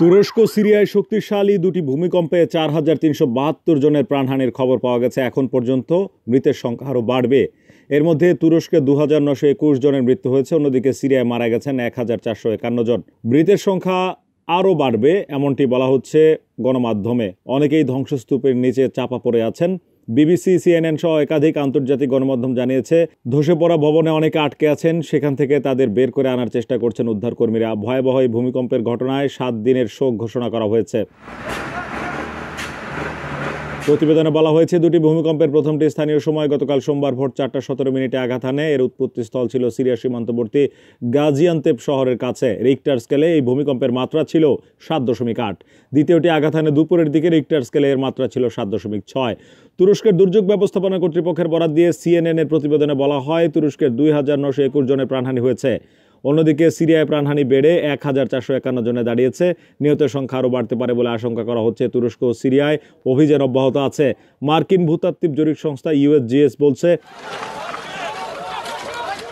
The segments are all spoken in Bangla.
তুরস্ক সিরিয়ায় শক্তিশালী দুটি ভূমিকম্পে চার হাজার তিনশো বাহাত্তর জনের প্রাণহানির খবর পাওয়া গেছে এখন পর্যন্ত মৃতের সংখ্যা আরও বাড়বে এর মধ্যে তুরস্কে দু হাজার নশো একুশ জনের মৃত্যু হয়েছে অন্যদিকে সিরিয়ায় মারা গেছেন এক হাজার চারশো একান্ন জন মৃতের সংখ্যা আরও বাড়বে এমনটি বলা হচ্ছে গণমাধ্যমে অনেকেই ধ্বংসস্তূপের নিচে চাপা পড়ে আছেন বিবিসি সিএনএন সহ একাধিক আন্তর্জাতিক গণমাধ্যম জানিয়েছে ধসে পড়া ভবনে অনেকে আটকে আছেন সেখান থেকে তাদের বের করে আনার চেষ্টা করছেন উদ্ধারকর্মীরা ভয়াবহ ভূমিকম্পের ঘটনায় সাত দিনের শোক ঘোষণা করা হয়েছে প্রতিবেদনে বলা হয়েছে দুটি ভূমিকম্পের প্রথমটি স্থানীয় সময় গতকাল সোমবার ভোর চারটা সতেরো মিনিটে আঘাত আনে এর উৎপত্তিস্থল ছিল সিরিয়া সীমান্তবর্তী গাজিয়ান্তেপ শহরের কাছে রিক্টার স্কেলে এই ভূমিকম্পের মাত্রা ছিল সাত দশমিক আট দ্বিতীয়টি আঘাত আনে দুপুরের দিকে রিক্টার স্কেলে এর মাত্রা ছিল সাত দশমিক ছয় তুরস্কের দুর্যোগ ব্যবস্থাপনা কর্তৃপক্ষের বরাদ দিয়ে সিএনএন এর প্রতিবেদনে বলা হয় তুরস্কের দুই হাজার নশো একুশ জনের প্রাণহানি হয়েছে অন্যদিকে সিরিয়ায় প্রাণহানি বেড়ে এক হাজার চারশো একান্ন জনে দাঁড়িয়েছে নিহতের সংখ্যা আরও বাড়তে পারে বলে আশঙ্কা করা হচ্ছে তুরস্ক ও সিরিয়ায় অভিযান অব্যাহত আছে মার্কিন ভূতাত্ত্বিক জরিপ সংস্থা ইউএসজিএস বলছে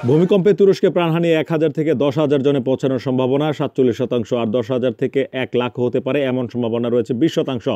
ভূমিকম্পে তুরস্কে প্রাণহানি এক হাজার থেকে দশ হাজার জনে পৌঁছানোর সম্ভাবনা সাতচল্লিশ শতাংশ আর দশ হাজার থেকে এক লাখ হতে পারে এমন সম্ভাবনা রয়েছে বিশ শতাংশ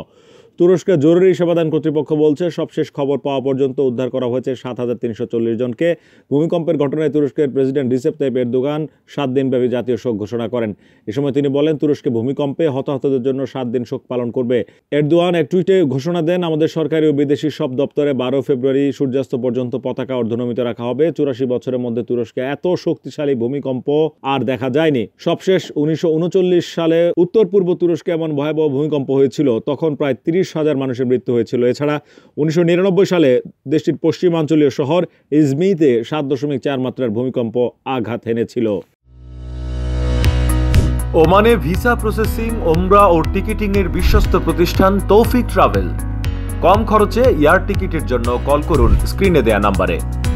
তুরস্কে জরুরি সেবাদান কর্তৃপক্ষ বলছে সবশেষ খবর পাওয়া পর্যন্ত উদ্ধার করা হয়েছে সাত হাজার তিনশো চল্লিশ জনকে ভূমিকম্পের ঘটনায় তুরস্কের প্রেসিডেন্ট রিসেপ তাইপ এরদোগান সাত দিনব্যাপী জাতীয় শোক ঘোষণা করেন এ সময় তিনি বলেন তুরস্কে ভূমিকম্পে হতাহতদের জন্য সাত দিন শোক পালন করবে এরদোয়ান এক টুইটে ঘোষণা দেন আমাদের সরকারি ও বিদেশি সব দপ্তরে বারো ফেব্রুয়ারি সূর্যাস্ত পর্যন্ত পতাকা অর্ধনমিত রাখা হবে চুরাশি বছরের মধ্যে তুরস্কে এত শক্তিশালী ভূমিকম্প আর দেখা যায়নি সবশেষ উনিশশো সালে উত্তর পূর্ব তুরস্কে এমন ভয়াবহ ভূমিকম্প হয়েছিল তখন প্রায় তিরিশ পঁচিশ হাজার মানুষের মৃত্যু হয়েছিল এছাড়া উনিশশো সালে দেশটির পশ্চিমাঞ্চলীয় শহর ইজমিতে সাত দশমিক চার মাত্রার ভূমিকম্প আঘাত এনেছিল ওমানে ভিসা প্রসেসিং ওমরা ও টিকিটিংয়ের বিশ্বস্ত প্রতিষ্ঠান তৌফিক ট্রাভেল কম খরচে এয়ার টিকিটের জন্য কল করুন স্ক্রিনে দেয়া নাম্বারে